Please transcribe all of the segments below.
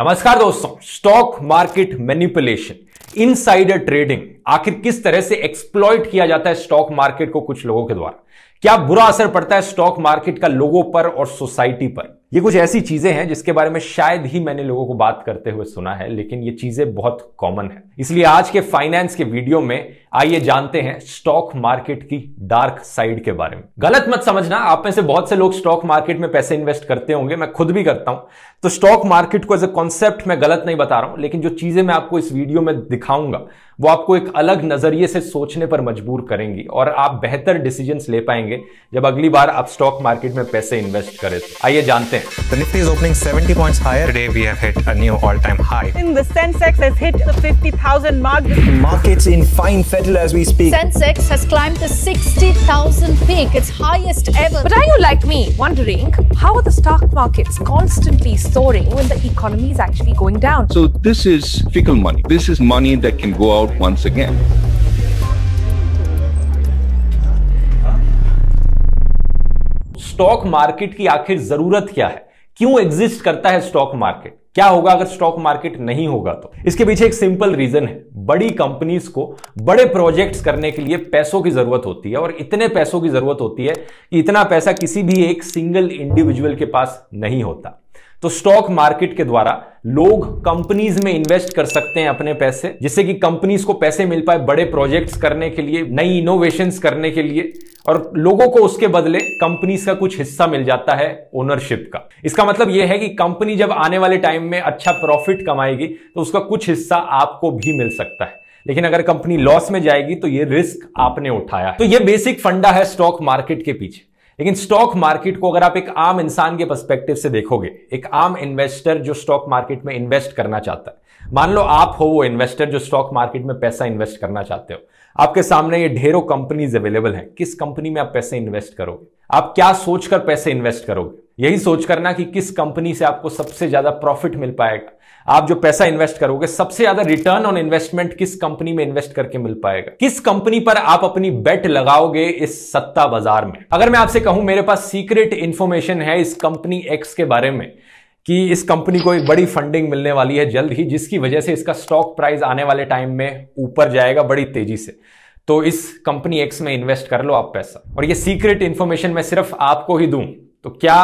नमस्कार दोस्तों stock market manipulation insider trading आखिर किस तरह से एक्सप्लॉइट किया जाता है स्टॉक मार्केट को कुछ लोगों के द्वारा क्या बुरा असर पड़ता है स्टॉक मार्केट का लोगों पर और सोसाइटी पर ये कुछ ऐसी चीजें हैं जिसके बारे में शायद ही मैंने लोगों को बात करते हुए सुना है लेकिन ये चीजें बहुत कॉमन है इसलिए आज के फाइनेंस के वीडियो में आइए जानते हैं स्टॉक मार्केट की डार्क साइड के बारे में गलत मत समझना आप में से बहुत से लोग स्टॉक मार्केट में पैसे इन्वेस्ट करते होंगे मैं खुद भी करता हूं तो स्टॉक मार्केट को एज ए कॉन्सेप्ट मैं गलत नहीं बता रहा हूं लेकिन जो चीजें मैं आपको इस वीडियो में दिखाऊंगा वो आपको एक अलग नजरिए से सोचने पर मजबूर करेंगी और आप बेहतर डिसीजन ले पाएंगे जब अगली बार आप स्टॉक मार्केट में पैसे इन्वेस्ट करें तो आइए जानते हैं The Nifty is opening 70 points higher. Today we have hit a new all-time high. In the Sensex has hit the 50,000 mark. Markets in fine fetch middle as we speak. Sensex has climbed the 60,000 peak, its highest ever. But are you like me, wondering how are the stock markets constantly soaring when the economy is actually going down? So this is fickle money. This is money that can go out once again. Stock market की आखिर जरूरत क्या है क्यों exist करता है stock market क्या होगा अगर स्टॉक मार्केट नहीं होगा तो इसके पीछे एक सिंपल रीजन है बड़ी कंपनीज को बड़े प्रोजेक्ट्स करने के लिए पैसों की जरूरत होती है और इतने पैसों की जरूरत होती है कि इतना पैसा किसी भी एक सिंगल इंडिविजुअल के पास नहीं होता तो स्टॉक मार्केट के द्वारा लोग कंपनीज में इन्वेस्ट कर सकते हैं अपने पैसे जिससे कि कंपनीज को पैसे मिल पाए बड़े प्रोजेक्ट्स करने के लिए नई इनोवेशन करने के लिए और लोगों को उसके बदले कंपनीज का कुछ हिस्सा मिल जाता है ओनरशिप का इसका मतलब यह है कि कंपनी जब आने वाले टाइम में अच्छा प्रॉफिट कमाएगी तो उसका कुछ हिस्सा आपको भी मिल सकता है लेकिन अगर कंपनी लॉस में जाएगी तो ये रिस्क आपने उठाया तो ये बेसिक फंडा है स्टॉक मार्केट के पीछे लेकिन स्टॉक मार्केट को अगर आप एक आम इंसान के पर्सपेक्टिव से देखोगे एक आम इन्वेस्टर जो स्टॉक मार्केट में इन्वेस्ट करना चाहता है मान लो आप हो वो इन्वेस्टर जो स्टॉक मार्केट में पैसा इन्वेस्ट करना चाहते हो आपके सामने ये ढेरों कंपनीज अवेलेबल हैं किस कंपनी में आप पैसे इन्वेस्ट करोगे आप क्या सोचकर पैसे इन्वेस्ट करोगे यही सोच करना कि किस कंपनी से आपको सबसे ज्यादा प्रॉफिट मिल पाएगा आप जो पैसा इन्वेस्ट करोगे सबसे ज्यादा रिटर्न ऑन इन्वेस्टमेंट किस कंपनी में इन्वेस्ट करके मिल पाएगा किस कंपनी पर आप अपनी बेट लगाओगे इस सत्ता बाजार में अगर मैं आपसे कहूं मेरे पास सीक्रेट इंफॉर्मेशन है इस कंपनी एक्स के बारे में कि इस कंपनी को एक बड़ी फंडिंग मिलने वाली है जल्द ही जिसकी वजह से इसका स्टॉक प्राइस आने वाले टाइम में ऊपर जाएगा बड़ी तेजी से तो इस कंपनी एक्स में इन्वेस्ट कर लो आप पैसा और ये सीक्रेट इंफॉर्मेशन मैं सिर्फ आपको ही दूं तो क्या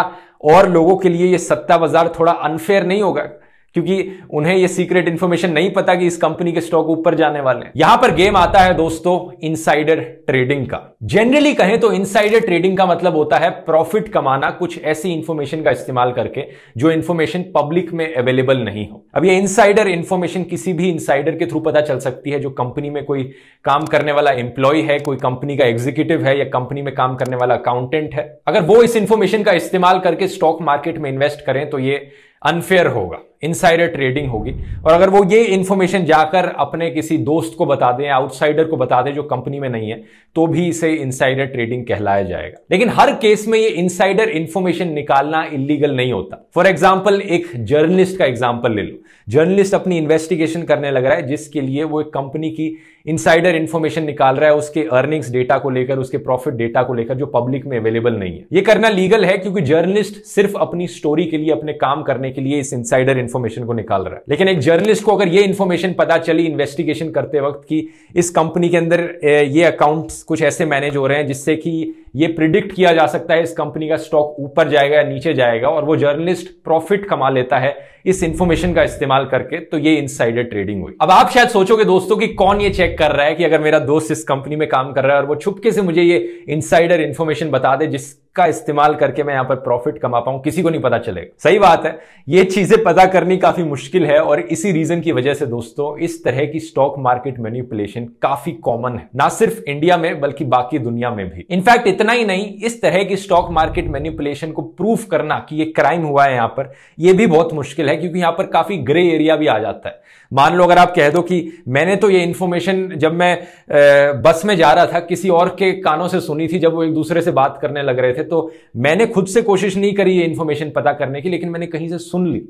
और लोगों के लिए ये सत्ता बाजार थोड़ा अनफेयर नहीं होगा क्योंकि उन्हें ये सीक्रेट इंफॉर्मेशन नहीं पता कि इस कंपनी के स्टॉक ऊपर जाने वाले हैं यहां पर गेम आता है दोस्तों इनसाइडर ट्रेडिंग का जनरली कहें तो इनसाइडर ट्रेडिंग का मतलब होता है प्रॉफिट कमाना कुछ ऐसी इंफॉर्मेशन का इस्तेमाल करके जो इन्फॉर्मेशन पब्लिक में अवेलेबल नहीं हो अब ये इनसाइडर इन्फॉर्मेशन किसी भी इंसाइडर के थ्रू पता चल सकती है जो कंपनी में कोई काम करने वाला एम्प्लॉय है कोई कंपनी का एग्जीक्यूटिव है या कंपनी में काम करने वाला अकाउंटेंट है अगर वो इस इंफॉर्मेशन का इस्तेमाल करके स्टॉक मार्केट में इन्वेस्ट करें तो ये अनफेयर होगा इनसाइडर ट्रेडिंग होगी और अगर वो ये इन्फॉर्मेशन जाकर अपने किसी दोस्त को बता दें आउटसाइडर को बता दें जो कंपनी में नहीं है तो भी इसे इनसाइडर ट्रेडिंग कहलाया जाएगा लेकिन हर केस में ये इनसाइडर इन्फॉर्मेशन निकालना इलीगल नहीं होता फॉर एग्जाम्पल एक जर्नलिस्ट का एग्जाम्पल ले लो जर्नलिस्ट अपनी इन्वेस्टिगेशन करने लग रहा है जिसके लिए वो एक कंपनी की इनसाइडर इन्फॉर्मेशन निकाल रहा है उसके अर्निंग्स डेटा को लेकर उसके प्रॉफिट डेटा को लेकर जो पब्लिक में अवेलेबल नहीं है ये करना लीगल है क्योंकि जर्नलिस्ट सिर्फ अपनी स्टोरी के लिए अपने काम करने के लिए इस इनसाइडर इन्फॉर्मेशन को निकाल रहा है लेकिन एक जर्नलिस्ट को अगर ये इन्फॉर्मेशन पता चली इन्वेस्टिगेशन करते वक्त कि इस कंपनी के अंदर ये अकाउंट्स कुछ ऐसे मैनेज हो रहे हैं जिससे कि ये प्रिडिक्ट किया जा सकता है इस कंपनी का स्टॉक ऊपर जाएगा या नीचे जाएगा और वो जर्नलिस्ट प्रॉफिट कमा लेता है इस इंफॉर्मेशन का इस्तेमाल करके तो ये इनसाइडर ट्रेडिंग हुई अब आप शायद सोचोगे दोस्तों कि कौन ये चेक कर रहा है कि अगर मेरा दोस्त इस कंपनी में काम कर रहा है और वो छुपके से मुझे ये इनसाइडर इंफॉर्मेशन बता दे जिस का इस्तेमाल करके मैं यहां पर प्रॉफिट कमा पाऊं किसी को नहीं पता चलेगा सही बात है ये चीजें पता करनी काफी मुश्किल है और इसी रीजन की वजह से दोस्तों इस तरह की स्टॉक मार्केट मैन्युपुलेशन काफी कॉमन है ना सिर्फ इंडिया में बल्कि बाकी दुनिया में भी इनफैक्ट इतना ही नहीं इस तरह की स्टॉक मार्केट मैन्युपुलेशन को प्रूफ करना कि ये क्राइम हुआ है यहां पर यह भी बहुत मुश्किल है है क्योंकि यहां पर काफी ग्रे एरिया भी आ जाता है मान लो अगर आप कह दो कि मैंने तो ये इंफॉर्मेशन जब मैं बस में जा रहा था किसी और के कानों से सुनी थी जब वो एक दूसरे से बात करने लग रहे थे तो मैंने खुद से कोशिश नहीं करी ये इन्फॉर्मेशन पता करने की लेकिन मैंने कहीं से सुन ली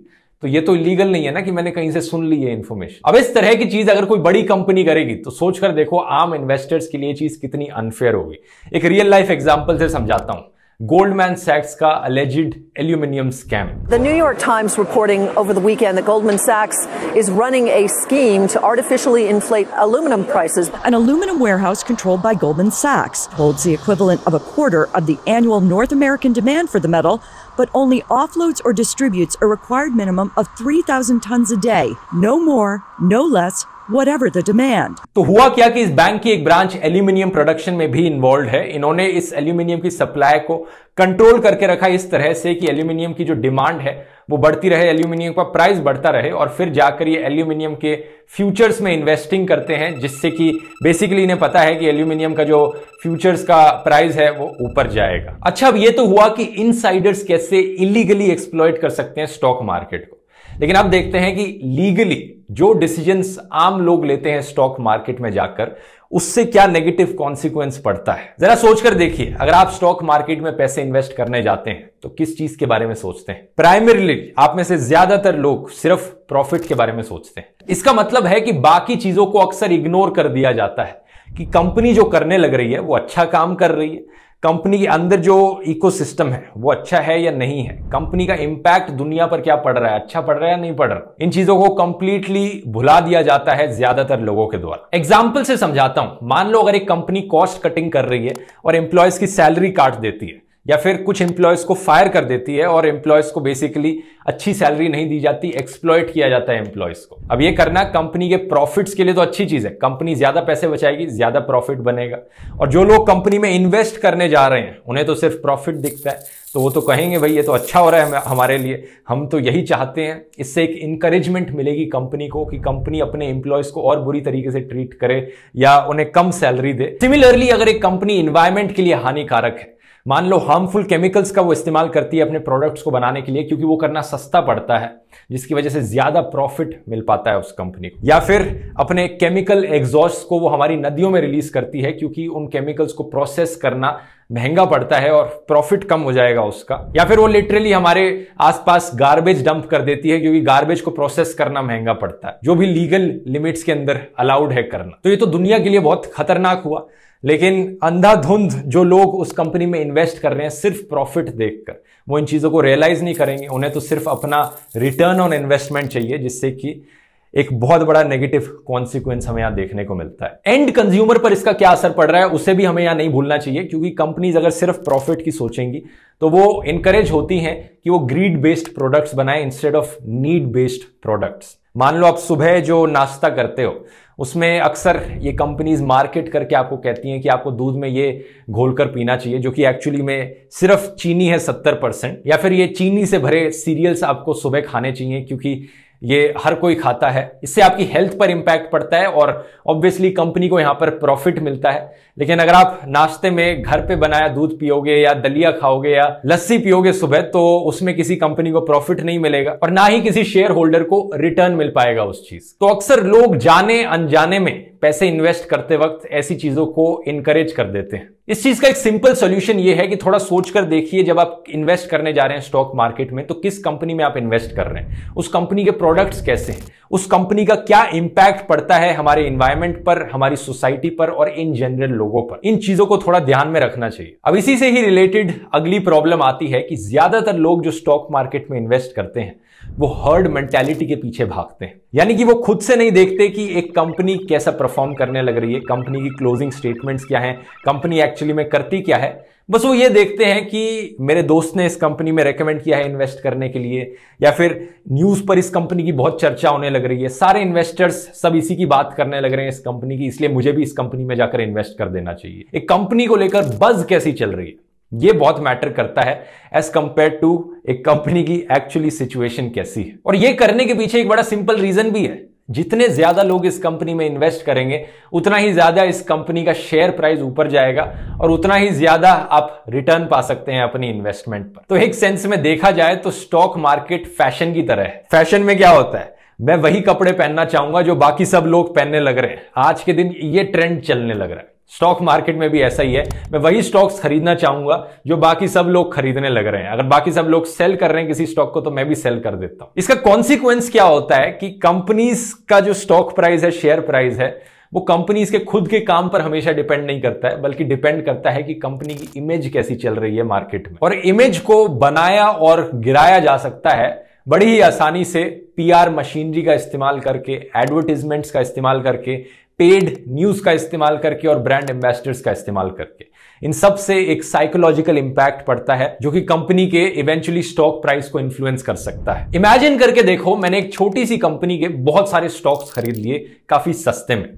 तो ये तो इलीगल नहीं है ना कि मैंने कहीं से सुन ली ये इन्फॉर्मेशन अब इस तरह की चीज अगर कोई बड़ी कंपनी करेगी तो सोचकर देखो आम इन्वेस्टर्स के लिए चीज कितनी अनफेयर होगी एक रियल लाइफ एग्जाम्पल से समझाता हूं Goldman Sachs alleged aluminium scam. The New York Times reporting over the weekend that Goldman Sachs is running a scheme to artificially inflate aluminum prices. An aluminum warehouse controlled by Goldman Sachs holds the equivalent of a quarter of the annual North American demand for the metal, but only offloads or distributes a required minimum of 3,000 tons a day. No more, no less, whatever the demand. तो हुआ क्या कि इस bank की एक branch aluminium production में भी involve है इन्होंने इस एल्यूमिनियम की सप्लाई को कंट्रोल करके रखा इस तरह से कि एल्यूमिनियम की जो डिमांड है वो बढ़ती रहे एल्यूमिनियम का प्राइस बढ़ता रहे और फिर जाकर ये एल्यूमिनियम के फ्यूचर्स में इन्वेस्टिंग करते हैं जिससे कि बेसिकली इन्हें पता है कि एल्यूमिनियम का जो फ्यूचर्स का प्राइस है वो ऊपर जाएगा अच्छा अब ये तो हुआ कि इनसाइडर्स कैसे इलीगली एक्सप्लॉयट कर सकते हैं स्टॉक मार्केट को लेकिन अब देखते हैं कि लीगली जो डिसीजंस आम लोग लेते हैं स्टॉक मार्केट में जाकर उससे क्या नेगेटिव कॉन्सिक्वेंस पड़ता है जरा सोचकर देखिए अगर आप स्टॉक मार्केट में पैसे इन्वेस्ट करने जाते हैं तो किस चीज के बारे में सोचते हैं प्राइमरीली आप में से ज्यादातर लोग सिर्फ प्रॉफिट के बारे में सोचते हैं इसका मतलब है कि बाकी चीजों को अक्सर इग्नोर कर दिया जाता है कि कंपनी जो करने लग रही है वो अच्छा काम कर रही है कंपनी के अंदर जो इकोसिस्टम है वो अच्छा है या नहीं है कंपनी का इंपैक्ट दुनिया पर क्या पड़ रहा है अच्छा पड़ रहा है या नहीं पड़ रहा इन चीजों को कंप्लीटली भुला दिया जाता है ज्यादातर लोगों के द्वारा एग्जाम्पल से समझाता हूं मान लो अगर एक कंपनी कॉस्ट कटिंग कर रही है और एम्प्लॉयज की सैलरी काट देती है या फिर कुछ एम्प्लॉयज़ को फायर कर देती है और एम्प्लॉयज़ को बेसिकली अच्छी सैलरी नहीं दी जाती एक्सप्लॉयट किया जाता है एम्प्लॉयज़ को अब ये करना कंपनी के प्रॉफिट्स के लिए तो अच्छी चीज़ है कंपनी ज़्यादा पैसे बचाएगी ज़्यादा प्रॉफिट बनेगा और जो लोग कंपनी में इन्वेस्ट करने जा रहे हैं उन्हें तो सिर्फ प्रॉफिट दिखता है तो वो तो कहेंगे भाई ये तो अच्छा हो रहा है हमारे लिए हम तो यही चाहते हैं इससे एक इंकरेजमेंट मिलेगी कंपनी को कि कंपनी अपने एम्प्लॉयज़ को और बुरी तरीके से ट्रीट करे या उन्हें कम सैलरी दे सिमिलरली अगर एक कंपनी इन्वायरमेंट के लिए हानिकारक है मान लो हार्मफुल केमिकल्स का वो इस्तेमाल करती है अपने प्रोडक्ट्स को बनाने के लिए क्योंकि वो करना सस्ता पड़ता है जिसकी वजह से ज़्यादा प्रॉफिट मिल पाता है उस कंपनी को या फिर अपने केमिकल एग्जॉस्ट को वो हमारी नदियों में रिलीज करती है क्योंकि उन केमिकल्स को प्रोसेस करना महंगा पड़ता है और प्रॉफिट कम हो जाएगा उसका या फिर वो लिटरली हमारे आसपास गार्बेज डंप कर देती है क्योंकि गार्बेज को प्रोसेस करना महंगा पड़ता है जो भी लीगल लिमिट्स के अंदर अलाउड है करना तो ये तो दुनिया के लिए बहुत खतरनाक हुआ लेकिन अंधाधुंध जो लोग उस कंपनी में इन्वेस्ट कर रहे हैं सिर्फ प्रॉफिट देखकर वो इन चीज़ों को रियलाइज नहीं करेंगे उन्हें तो सिर्फ अपना रिटर्न ऑन इन्वेस्टमेंट चाहिए जिससे कि एक बहुत बड़ा नेगेटिव कॉन्सिक्वेंस हमें यहां देखने को मिलता है एंड कंज्यूमर पर इसका क्या असर पड़ रहा है उसे भी हमें यहां नहीं भूलना चाहिए क्योंकि कंपनीज अगर सिर्फ प्रॉफिट की सोचेंगी तो वो इनकरेज होती हैं कि वो ग्रीड बेस्ड प्रोडक्ट्स बनाए instead of need based products मान लो आप सुबह जो नाश्ता करते हो उसमें अक्सर ये कंपनीज मार्केट करके आपको कहती हैं कि आपको दूध में ये घोल कर पीना चाहिए जो कि एक्चुअली में सिर्फ चीनी है सत्तर परसेंट या फिर ये चीनी से भरे सीरियल्स आपको सुबह खाने चाहिए क्योंकि ये हर कोई खाता है इससे आपकी हेल्थ पर इंपैक्ट पड़ता है और ऑब्वियसली कंपनी को यहां पर प्रॉफिट मिलता है लेकिन अगर आप नाश्ते में घर पे बनाया दूध पियोगे या दलिया खाओगे या लस्सी पियोगे सुबह तो उसमें किसी कंपनी को प्रॉफिट नहीं मिलेगा और ना ही किसी शेयर होल्डर को रिटर्न मिल पाएगा उस चीज तो अक्सर लोग जाने अनजाने में पैसे इन्वेस्ट करते वक्त ऐसी चीजों को इनकरेज कर देते हैं इस चीज का एक सिंपल सोल्यूशन ये है कि थोड़ा सोच कर देखिए जब आप इन्वेस्ट करने जा रहे हैं स्टॉक मार्केट में तो किस कंपनी में आप इन्वेस्ट कर रहे हैं उस कंपनी के प्रोडक्ट्स कैसे हैं उस कंपनी का क्या इंपैक्ट पड़ता है हमारे इन्वायरमेंट पर हमारी सोसाइटी पर और इन जनरल लोगों पर इन चीजों को थोड़ा ध्यान में रखना चाहिए अब इसी से ही रिलेटेड अगली प्रॉब्लम आती है कि ज्यादातर लोग जो स्टॉक मार्केट में इन्वेस्ट करते हैं वो हर्ड मेंटेलिटी के पीछे भागते हैं यानी कि वो खुद से नहीं देखते कि एक कंपनी कैसा परफॉर्म करने लग रही है कंपनी की क्लोजिंग स्टेटमेंट्स क्या हैं कंपनी एक्चुअली में करती क्या है बस वो ये देखते हैं कि मेरे दोस्त ने इस कंपनी में रेकमेंड किया है इन्वेस्ट करने के लिए या फिर न्यूज़ पर इस कंपनी की बहुत चर्चा होने लग रही है सारे इन्वेस्टर्स सब इसी की बात करने लग रहे हैं इस कंपनी की इसलिए मुझे भी इस कंपनी में जाकर इन्वेस्ट कर देना चाहिए एक कंपनी को लेकर बज कैसी चल रही है ये बहुत मैटर करता है एज कंपेयर टू एक कंपनी की एक्चुअली सिचुएशन कैसी है और ये करने के पीछे एक बड़ा सिंपल रीजन भी है जितने ज्यादा लोग इस कंपनी में इन्वेस्ट करेंगे उतना ही ज्यादा इस कंपनी का शेयर प्राइस ऊपर जाएगा और उतना ही ज्यादा आप रिटर्न पा सकते हैं अपनी इन्वेस्टमेंट पर तो एक सेंस में देखा जाए तो स्टॉक मार्केट फैशन की तरह है फैशन में क्या होता है मैं वही कपड़े पहनना चाहूंगा जो बाकी सब लोग पहनने लग रहे हैं आज के दिन ये ट्रेंड चलने लग रहा है स्टॉक मार्केट में भी ऐसा ही है मैं वही स्टॉक्स खरीदना चाहूंगा जो बाकी सब लोग खरीदने लग रहे हैं अगर बाकी सब लोग सेल कर रहे हैं किसी स्टॉक को तो मैं भी सेल कर देता हूं इसका कॉन्सिक्वेंस क्या होता है कि कंपनीज का जो स्टॉक प्राइस है शेयर प्राइस है वो कंपनीज के खुद के काम पर हमेशा डिपेंड नहीं करता है बल्कि डिपेंड करता है कि कंपनी की इमेज कैसी चल रही है मार्केट में और इमेज को बनाया और गिराया जा सकता है बड़ी ही आसानी से पीआर मशीनरी का इस्तेमाल करके एडवर्टीजमेंट्स का इस्तेमाल करके पेड न्यूज का इस्तेमाल करके और ब्रांड एम्बेसडर्स का इस्तेमाल करके इन सब से एक साइकोलॉजिकल इंपैक्ट पड़ता है जो कि कंपनी के इवेंचुअली स्टॉक प्राइस को इन्फ्लुएंस कर सकता है इमेजिन करके देखो मैंने एक छोटी सी कंपनी के बहुत सारे स्टॉक्स खरीद लिए काफी सस्ते में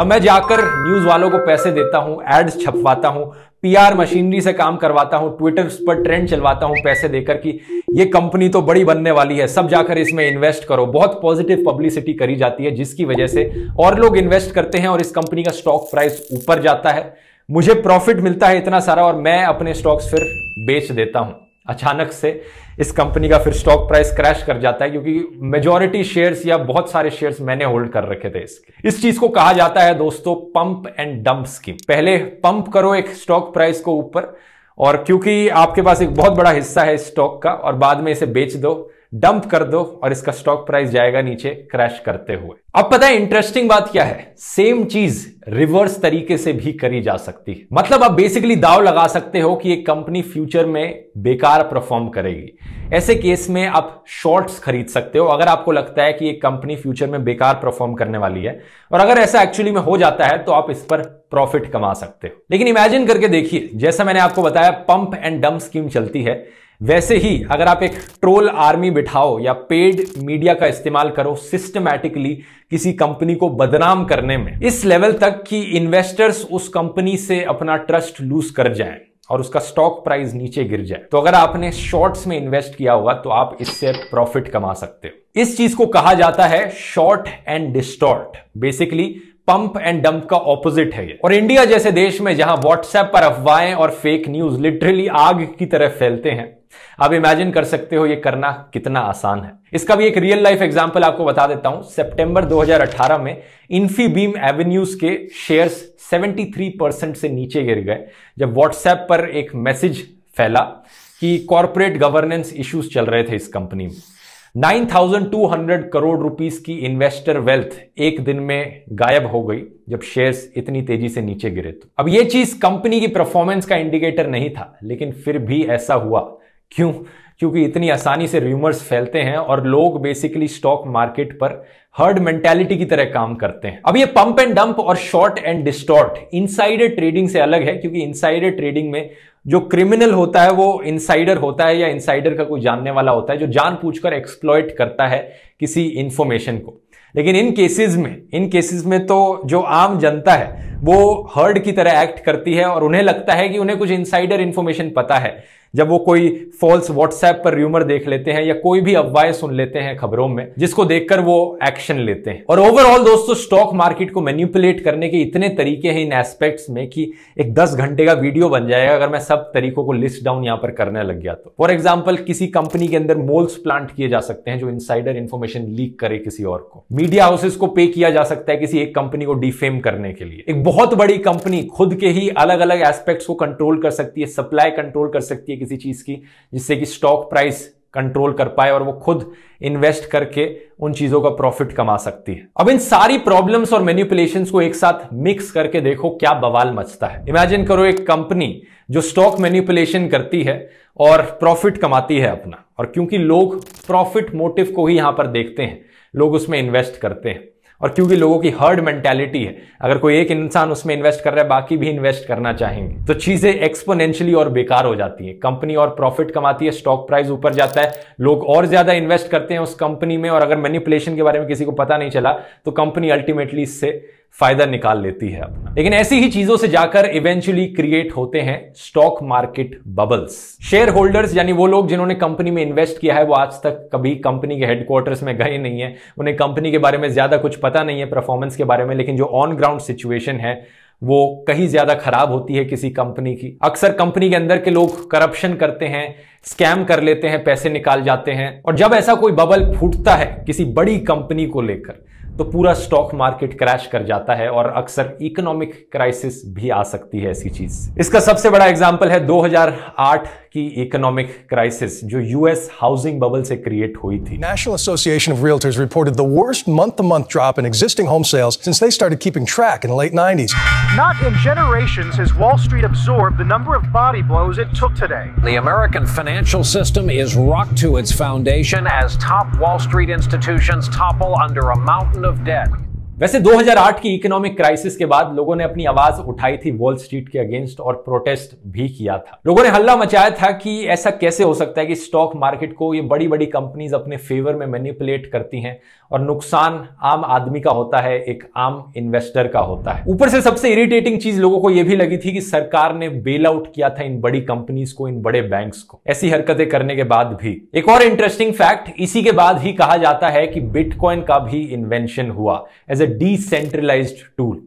अब मैं जाकर न्यूज वालों को पैसे देता हूं एड्स छपवाता हूं पीआर मशीनरी से काम करवाता हूं ट्विटर पर ट्रेंड चलवाता हूं पैसे देकर कि ये कंपनी तो बड़ी बनने वाली है सब जाकर इसमें इन्वेस्ट करो बहुत पॉजिटिव पब्लिसिटी करी जाती है जिसकी वजह से और लोग इन्वेस्ट करते हैं और इस कंपनी का स्टॉक प्राइस ऊपर जाता है मुझे प्रॉफिट मिलता है इतना सारा और मैं अपने स्टॉक्स फिर बेच देता हूं अचानक से इस कंपनी का फिर स्टॉक प्राइस क्रैश कर जाता है क्योंकि मेजोरिटी शेयर्स या बहुत सारे शेयर्स मैंने होल्ड कर रखे थे इसके इस चीज को कहा जाता है दोस्तों पंप एंड डंप स्कीम पहले पंप करो एक स्टॉक प्राइस को ऊपर और क्योंकि आपके पास एक बहुत बड़ा हिस्सा है स्टॉक का और बाद में इसे बेच दो डंप कर दो और इसका स्टॉक प्राइस जाएगा नीचे क्रैश करते हुए अब पता है इंटरेस्टिंग बात क्या है सेम चीज रिवर्स तरीके से भी करी जा सकती है मतलब आप बेसिकली दाव लगा सकते हो कि एक कंपनी फ्यूचर में बेकार परफॉर्म करेगी ऐसे केस में आप शॉर्ट्स खरीद सकते हो अगर आपको लगता है कि एक कंपनी फ्यूचर में बेकार परफॉर्म करने वाली है और अगर ऐसा एक्चुअली में हो जाता है तो आप इस पर प्रॉफिट कमा सकते हो लेकिन इमेजिन करके देखिए जैसा मैंने आपको बताया पंप एंड डंप स्कीम चलती है वैसे ही अगर आप एक ट्रोल आर्मी बिठाओ या पेड मीडिया का इस्तेमाल करो सिस्टमैटिकली किसी कंपनी को बदनाम करने में इस लेवल तक कि इन्वेस्टर्स उस कंपनी से अपना ट्रस्ट लूज कर जाएं और उसका स्टॉक प्राइस नीचे गिर जाए तो अगर आपने शॉर्ट्स में इन्वेस्ट किया होगा तो आप इससे प्रॉफिट कमा सकते हो इस चीज को कहा जाता है short and distort basically pump and dump का ऑपोजिट है ये और इंडिया जैसे देश में जहां व्हाट्सएप पर अफवाहें और फेक न्यूज लिटरली आग की तरह फैलते हैं आप इमेजिन कर सकते हो ये करना कितना आसान है इसका भी एक रियल लाइफ एग्जांपल आपको बता देता हूं सितंबर 2018 में इन्फीबीम एवेन्यूज के शेयर्स 73 परसेंट से नीचे गिर गए जब व्हाट्सएप पर एक मैसेज फैला कि कॉरपोरेट गवर्नेंस इश्यूज चल रहे थे इस कंपनी में 9,200 करोड़ रुपीस की इन्वेस्टर वेल्थ एक दिन में गायब हो गई जब शेयर्स इतनी तेजी से नीचे गिरे तो अब यह चीज कंपनी की परफॉर्मेंस का इंडिकेटर नहीं था लेकिन फिर भी ऐसा हुआ क्यों क्योंकि इतनी आसानी से र्यूमर्स फैलते हैं और लोग बेसिकली स्टॉक मार्केट पर हर्ड मेंटेलिटी की तरह काम करते हैं अब ये पंप एंड डंप और short and distort insider trading से अलग है क्योंकि इनसाइडर ट्रेडिंग में जो क्रिमिनल होता है वो इनसाइडर होता है या इनसाइडर का कोई जानने वाला होता है जो जान पूछकर एक्सप्लॉयट करता है किसी इंफॉर्मेशन को लेकिन इन केसेस में इन केसेस में तो जो आम जनता है वो हर्ड की तरह एक्ट करती है और उन्हें लगता है कि उन्हें कुछ इनसाइडर इंफॉर्मेशन पता है जब वो कोई फॉल्स व्हाट्सएप पर र्यूमर देख लेते हैं या कोई भी अफवाहें सुन लेते हैं खबरों में जिसको देखकर वो एक्शन लेते हैं और ओवरऑल दोस्तों स्टॉक मार्केट को मैन्यूपुलेट करने के इतने तरीके हैं इन एस्पेक्ट्स में कि एक दस घंटे का वीडियो बन जाएगा अगर मैं सब तरीकों को लिस्ट डाउन यहां पर करने लग गया तो फॉर एग्जाम्पल किसी कंपनी के अंदर मोल्स प्लांट किए जा सकते हैं जो इनसाइडर इन्फॉर्मेशन लीक करे किसी और को मीडिया हाउसेस को पे किया जा सकता है किसी एक कंपनी को डिफेम करने के लिए एक बहुत बड़ी कंपनी खुद के ही अलग अलग एस्पेक्ट्स को कंट्रोल कर सकती है सप्लाई कंट्रोल कर सकती है किसी चीज़ की जिससे कि स्टॉक प्राइस कंट्रोल कर पाए और वो खुद इन्वेस्ट करके उन चीजों का प्रॉफिट कमा सकती है अब इन सारी प्रॉब्लम्स और मैन्युपुलेशंस को एक साथ मिक्स करके देखो क्या बवाल मचता है इमेजिन करो एक कंपनी जो स्टॉक मैन्युपुलेशन करती है और प्रॉफिट कमाती है अपना और क्योंकि लोग प्रॉफिट मोटिव को ही यहां पर देखते हैं लोग उसमें इन्वेस्ट करते हैं और क्योंकि लोगों की हर्ड मेंटेलिटी है अगर कोई एक इंसान उसमें इन्वेस्ट कर रहा है बाकी भी इन्वेस्ट करना चाहेंगे तो चीजें एक्सपोनेंशियली और बेकार हो जाती है कंपनी और प्रॉफिट कमाती है स्टॉक प्राइस ऊपर जाता है लोग और ज्यादा इन्वेस्ट करते हैं उस कंपनी में और अगर मैनिपुलेशन के बारे में किसी को पता नहीं चला तो कंपनी अल्टीमेटली इससे फायदा निकाल लेती है अपना लेकिन ऐसी ही चीजों से जाकर इवेंचुअली क्रिएट होते हैं stock market bubbles share holders यानी वो लोग जिन्होंने कंपनी में इन्वेस्ट किया है वो आज तक कभी कंपनी के हेडक्वार्टर्स में गए नहीं है उन्हें कंपनी के बारे में ज्यादा कुछ पता नहीं है परफॉर्मेंस के बारे में लेकिन जो ऑन ग्राउंड सिचुएशन है वो कहीं ज्यादा खराब होती है किसी कंपनी की अक्सर कंपनी के अंदर के लोग करप्शन करते हैं स्कैम कर लेते हैं पैसे निकाल जाते हैं और जब ऐसा कोई बबल फूटता है किसी बड़ी कंपनी को लेकर तो पूरा स्टॉक मार्केट क्रैश कर जाता है और अक्सर इकोनॉमिक क्राइसिस भी आ सकती है ऐसी चीज इसका सबसे बड़ा एग्जाम्पल है 2008 की इकोनॉमिक क्राइसिस जो यूएस हाउसिंग बबल से क्रिएट हुई थी national association of realtors reported the worst month to month drop in existing home sales since they started keeping track 90s Not in generations has Wall Street absorbed the number of body blows it took today. The American financial system is rocked to its foundation as top Wall Street institutions topple under a mountain of debt. वैसे 2008 की economic crisis के बाद लोगों ने अपनी आवाज उठाई थी वॉल स्ट्रीट के अगेंस्ट और प्रोटेस्ट भी किया था लोगों ने हल्ला मचाया था कि ऐसा कैसे हो सकता है कि स्टॉक मार्केट को ये बड़ी बड़ी कंपनीज अपने फेवर में मैनिपुलेट करती हैं और नुकसान आम आदमी का होता है एक आम इन्वेस्टर का होता है ऊपर से सबसे इरिटेटिंग चीज लोगों को यह भी लगी थी कि सरकार ने बेल आउट किया था इन बड़ी कंपनीज को इन बड़े बैंक को ऐसी हरकतें करने के बाद भी एक और इंटरेस्टिंग फैक्ट इसी के बाद ही कहा जाता है कि बिटकॉइन का भी इन्वेंशन हुआ एज ए डिसेंट्रलाइज टूल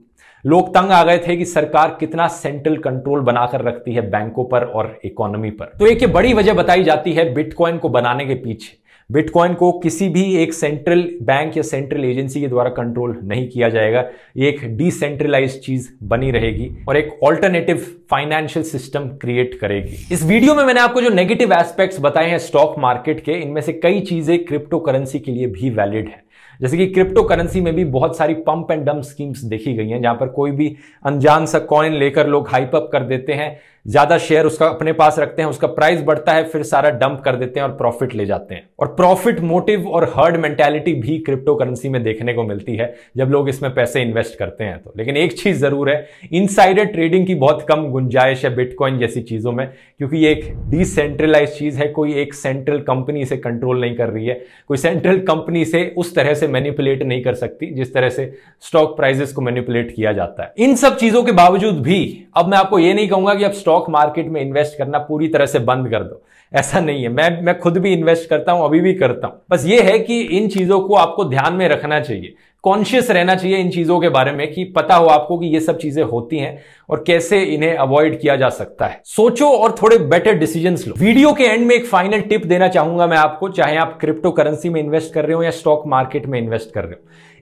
लोग तंग आ गए थे कि सरकार कितना सेंट्रल कंट्रोल बनाकर रखती है बैंकों पर और इकोनॉमी पर तो एक बड़ी वजह बताई जाती है बिटकॉइन को बनाने के पीछे बिटकॉइन को किसी भी एक सेंट्रल बैंक या सेंट्रल एजेंसी के द्वारा कंट्रोल नहीं किया जाएगा ये एक डिसेंट्रलाइज चीज बनी रहेगी और एक ऑल्टरनेटिव फाइनेंशियल सिस्टम क्रिएट करेगी इस वीडियो में मैंने आपको जो नेगेटिव एस्पेक्ट्स बताए हैं स्टॉक मार्केट के इनमें से कई चीजें क्रिप्टो करेंसी के लिए भी वैलिड है जैसे कि क्रिप्टो करेंसी में भी बहुत सारी पंप एंड डंप स्कीम्स देखी गई हैं जहां पर कोई भी अनजान सा कॉइन लेकर लोग हाइप अप कर देते हैं ज्यादा शेयर उसका अपने पास रखते हैं उसका प्राइस बढ़ता है फिर सारा डंप कर देते हैं और प्रॉफिट ले जाते हैं और प्रॉफिट मोटिव और हर्ड मेंटेलिटी भी क्रिप्टो करेंसी में देखने को मिलती है जब लोग इसमें पैसे इन्वेस्ट करते हैं तो लेकिन एक चीज जरूर है इन ट्रेडिंग की बहुत कम गुंजाइश है बिटकॉइन जैसी चीजों में क्योंकि ये एक डिसेंट्रलाइज चीज है कोई एक सेंट्रल कंपनी इसे कंट्रोल नहीं कर रही है कोई सेंट्रल कंपनी से उस तरह से मैनिपुलेट नहीं कर सकती जिस तरह से स्टॉक प्राइजेस को मैनिपुलेट किया जाता है इन सब चीजों के बावजूद भी अब मैं आपको ये नहीं कहूंगा कि आप स्टॉक स्टॉक मार्केट में इन्वेस्ट करना पूरी तरह से बंद कर दो ऐसा नहीं है मैं मैं खुद भी इन्वेस्ट करता हूं अभी भी करता हूं बस ये है कि इन चीजों को आपको ध्यान में रखना चाहिए कॉन्शियस रहना चाहिए इन चीजों के बारे में कि पता हो आपको कि ये सब चीजें होती हैं और कैसे इन्हें अवॉइड किया जा सकता है सोचो और थोड़े बेटर डिसीजंस लो वीडियो के एंड में एक फाइनल टिप देना चाहूंगा मैं आपको चाहे आप क्रिप्टो करेंसी में इन्वेस्ट कर रहे हो या स्टॉक मार्केट में इन्वेस्ट कर रहे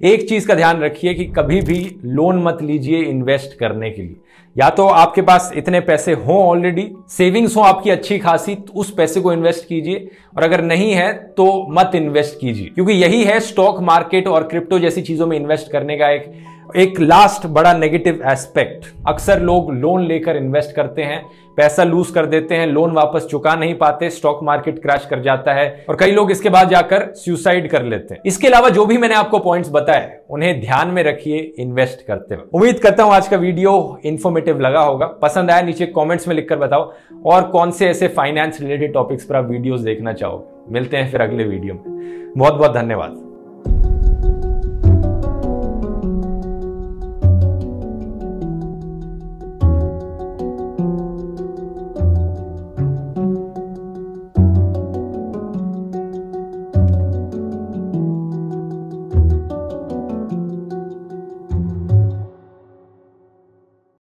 हो एक चीज का ध्यान रखिए कि कभी भी लोन मत लीजिए इन्वेस्ट करने के लिए या तो आपके पास इतने पैसे हो ऑलरेडी सेविंग्स हो आपकी अच्छी खासी तो उस पैसे को इन्वेस्ट कीजिए और अगर नहीं है तो मत इन्वेस्ट कीजिए क्योंकि यही है स्टॉक मार्केट और क्रिप्टो जैसी चीजों में इन्वेस्ट करने का एक एक लास्ट बड़ा नेगेटिव एस्पेक्ट अक्सर लोग लोन लेकर इन्वेस्ट करते हैं पैसा लूज कर देते हैं लोन वापस चुका नहीं पाते स्टॉक मार्केट क्रैश कर जाता है और कई लोग इसके बाद जाकर सुसाइड कर लेते हैं इसके अलावा जो भी मैंने आपको पॉइंट्स बताए उन्हें ध्यान में रखिए इन्वेस्ट करते हुए उम्मीद करता हूं आज का वीडियो इन्फॉर्मेटिव लगा होगा पसंद आया नीचे कॉमेंट्स में लिखकर बताओ और कौन से ऐसे फाइनेंस रिलेटेड टॉपिक्स पर आप वीडियोज देखना चाहोगे मिलते हैं फिर अगले वीडियो में बहुत बहुत धन्यवाद